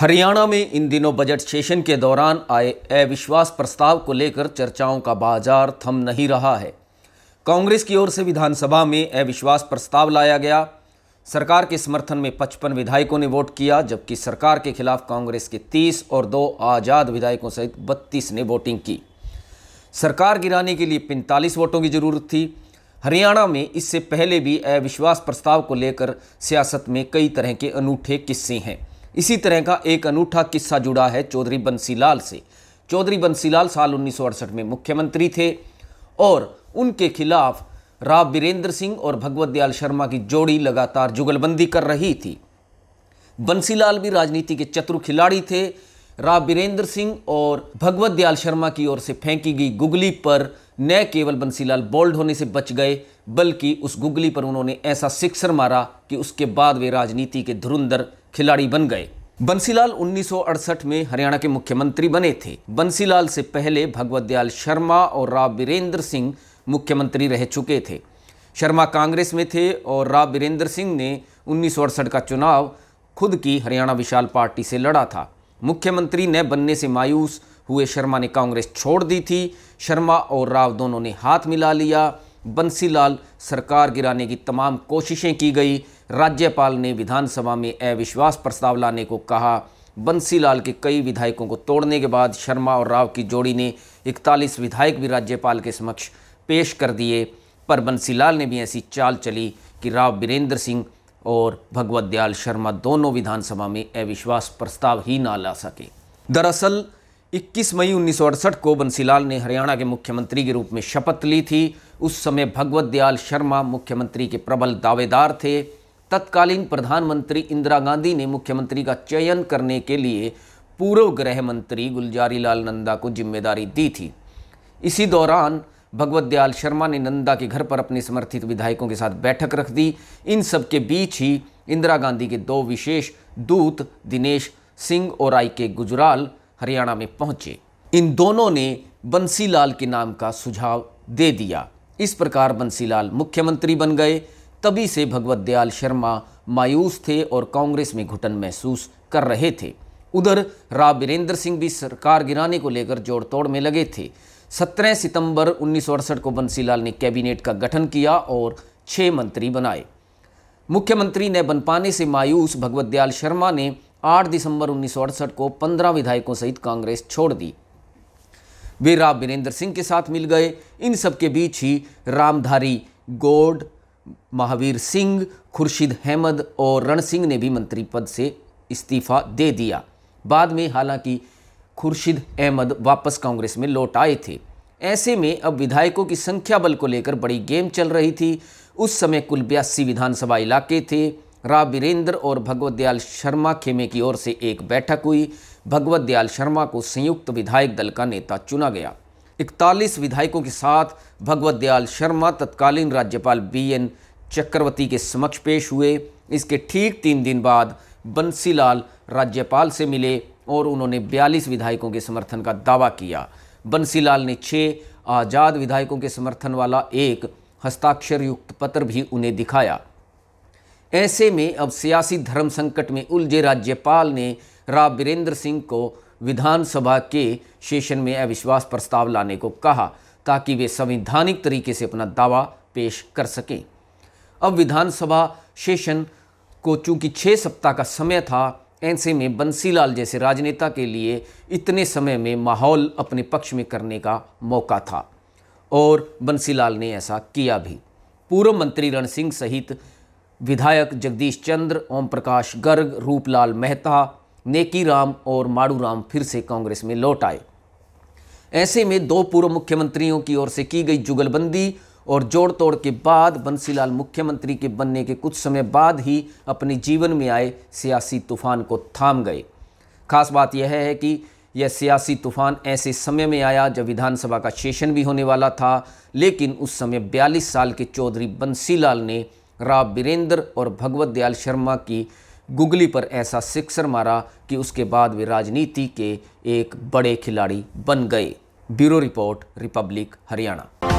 हरियाणा में इन दिनों budget session के दौरान आए अविश्वास प्रस्ताव को लेकर चर्चाओं का बाजार थम नहीं रहा है कांग्रेस की ओर से विधानसभा में अविश्वास प्रस्ताव लाया गया सरकार के समर्थन में 55 विधायकों ने वोट किया जबकि सरकार के खिलाफ कांग्रेस के 30 और दो आज़ाद विधायकों सहित 32 ने वोटिंग की सरकार गिराने के लिए 45 वोटों की ज़रूरत थी हरियाणा में इससे पहले भी अविश्वास प्रस्ताव को लेकर सियासत में कई तरह के अनूठे किस्से हैं इसी तरह का एक अनूठा किस्सा जुड़ा है चौधरी बंसीलाल से चौधरी बंसीलाल साल उन्नीस में मुख्यमंत्री थे और उनके खिलाफ राव बीरेंद्र सिंह और भगवत दयाल शर्मा की जोड़ी लगातार जुगलबंदी कर रही थी बंसीलाल भी राजनीति के चतुर खिलाड़ी थे राव बीरेंद्र सिंह और भगवत दयाल शर्मा की ओर से फेंकी गई गुगली पर न केवल बंसीलाल बोल्ड होने से बच गए बल्कि उस गुगली पर उन्होंने ऐसा सिक्सर मारा कि उसके बाद वे राजनीति के धुरंधर खिलाड़ी बन गए बंसीलाल 1968 में हरियाणा के मुख्यमंत्री बने थे बंसीलाल से पहले भगवत दयाल शर्मा और राव बीरेंद्र सिंह मुख्यमंत्री रह चुके थे शर्मा कांग्रेस में थे और राव बीरेंद्र सिंह ने उन्नीस का चुनाव खुद की हरियाणा विशाल पार्टी से लड़ा था मुख्यमंत्री न बनने से मायूस हुए शर्मा ने कांग्रेस छोड़ दी थी शर्मा और राव दोनों ने हाथ मिला लिया बंसीलाल सरकार गिराने की तमाम कोशिशें की गई राज्यपाल ने विधानसभा में अविश्वास प्रस्ताव लाने को कहा बंसीलाल के कई विधायकों को तोड़ने के बाद शर्मा और राव की जोड़ी ने इकतालीस विधायक भी राज्यपाल के समक्ष पेश कर दिए पर बंसीलाल ने भी ऐसी चाल चली कि राव बीरेंद्र सिंह और भगवत दयाल शर्मा दोनों विधानसभा में अविश्वास प्रस्ताव ही ना ला सके दरअसल 21 मई उन्नीस को बंसीलाल ने हरियाणा के मुख्यमंत्री के रूप में शपथ ली थी उस समय भगवत दयाल शर्मा मुख्यमंत्री के प्रबल दावेदार थे तत्कालीन प्रधानमंत्री इंदिरा गांधी ने मुख्यमंत्री का चयन करने के लिए पूर्व गृह मंत्री गुलजारी लाल नंदा को जिम्मेदारी दी थी इसी दौरान भगवत दयाल शर्मा ने नंदा के घर पर अपने समर्थित विधायकों के साथ बैठक रख दी इन सब के बीच ही इंदिरा गांधी के दो विशेष दूत दिनेश सिंह और आई के गुजराल हरियाणा में पहुंचे इन दोनों ने बंसीलाल के नाम का सुझाव दे दिया इस प्रकार बंसीलाल मुख्यमंत्री बन गए तभी से भगवत दयाल शर्मा मायूस थे और कांग्रेस में घुटन महसूस कर रहे थे उधर रा बीरेंद्र सिंह भी सरकार गिराने को लेकर जोड़ तोड़ में लगे थे 17 सितंबर उन्नीस को बंसीलाल ने कैबिनेट का गठन किया और छः मंत्री बनाए मुख्यमंत्री न बन पाने से मायूस भगवत दयाल शर्मा ने 8 दिसंबर उन्नीस को 15 विधायकों सहित कांग्रेस छोड़ दी वे राव वीरेंद्र सिंह के साथ मिल गए इन सब के बीच ही रामधारी गोड महावीर सिंह खुर्शीद अहमद और रण सिंह ने भी मंत्री पद से इस्तीफा दे दिया बाद में हालांकि खुर्शीद अहमद वापस कांग्रेस में लौट आए थे ऐसे में अब विधायकों की संख्या बल को लेकर बड़ी गेम चल रही थी उस समय कुल बयासी विधानसभा इलाके थे रा वीरेंद्र और भगवत दयाल शर्मा खेमे की ओर से एक बैठक हुई भगवत दयाल शर्मा को संयुक्त विधायक दल का नेता चुना गया इकतालीस विधायकों के साथ भगवत दयाल शर्मा तत्कालीन राज्यपाल बी एन चक्रवर्ती के समक्ष पेश हुए इसके ठीक तीन दिन बाद बंसीलाल राज्यपाल से मिले और उन्होंने बयालीस विधायकों के समर्थन का दावा किया बंसीलाल ने छः आज़ाद विधायकों के समर्थन वाला एक हस्ताक्षरयुक्त पत्र भी उन्हें दिखाया ऐसे में अब सियासी धर्म संकट में उलझे राज्यपाल ने राव बीरेंद्र सिंह को विधानसभा के सेशन में अविश्वास प्रस्ताव लाने को कहा ताकि वे संवैधानिक तरीके से अपना दावा पेश कर सकें अब विधानसभा सेशन को चूंकि छः सप्ताह का समय था ऐसे में बंसीलाल जैसे राजनेता के लिए इतने समय में माहौल अपने पक्ष में करने का मौका था और बंसीलाल ने ऐसा किया भी पूर्व मंत्री रण सिंह सहित विधायक जगदीश चंद्र ओम प्रकाश गर्ग रूपलाल मेहता नेकी राम और माड़ू राम फिर से कांग्रेस में लौट आए ऐसे में दो पूर्व मुख्यमंत्रियों की ओर से की गई जुगलबंदी और जोड़ तोड़ के बाद बंसीलाल मुख्यमंत्री के बनने के कुछ समय बाद ही अपने जीवन में आए सियासी तूफान को थाम गए खास बात यह है कि यह सियासी तूफान ऐसे समय में आया जब विधानसभा का सेशन भी होने वाला था लेकिन उस समय 42 साल के चौधरी बंसीलाल ने राव बीरेंद्र और भगवत दयाल शर्मा की गुगली पर ऐसा सिक्सर मारा कि उसके बाद वे राजनीति के एक बड़े खिलाड़ी बन गए ब्यूरो रिपोर्ट रिपब्लिक हरियाणा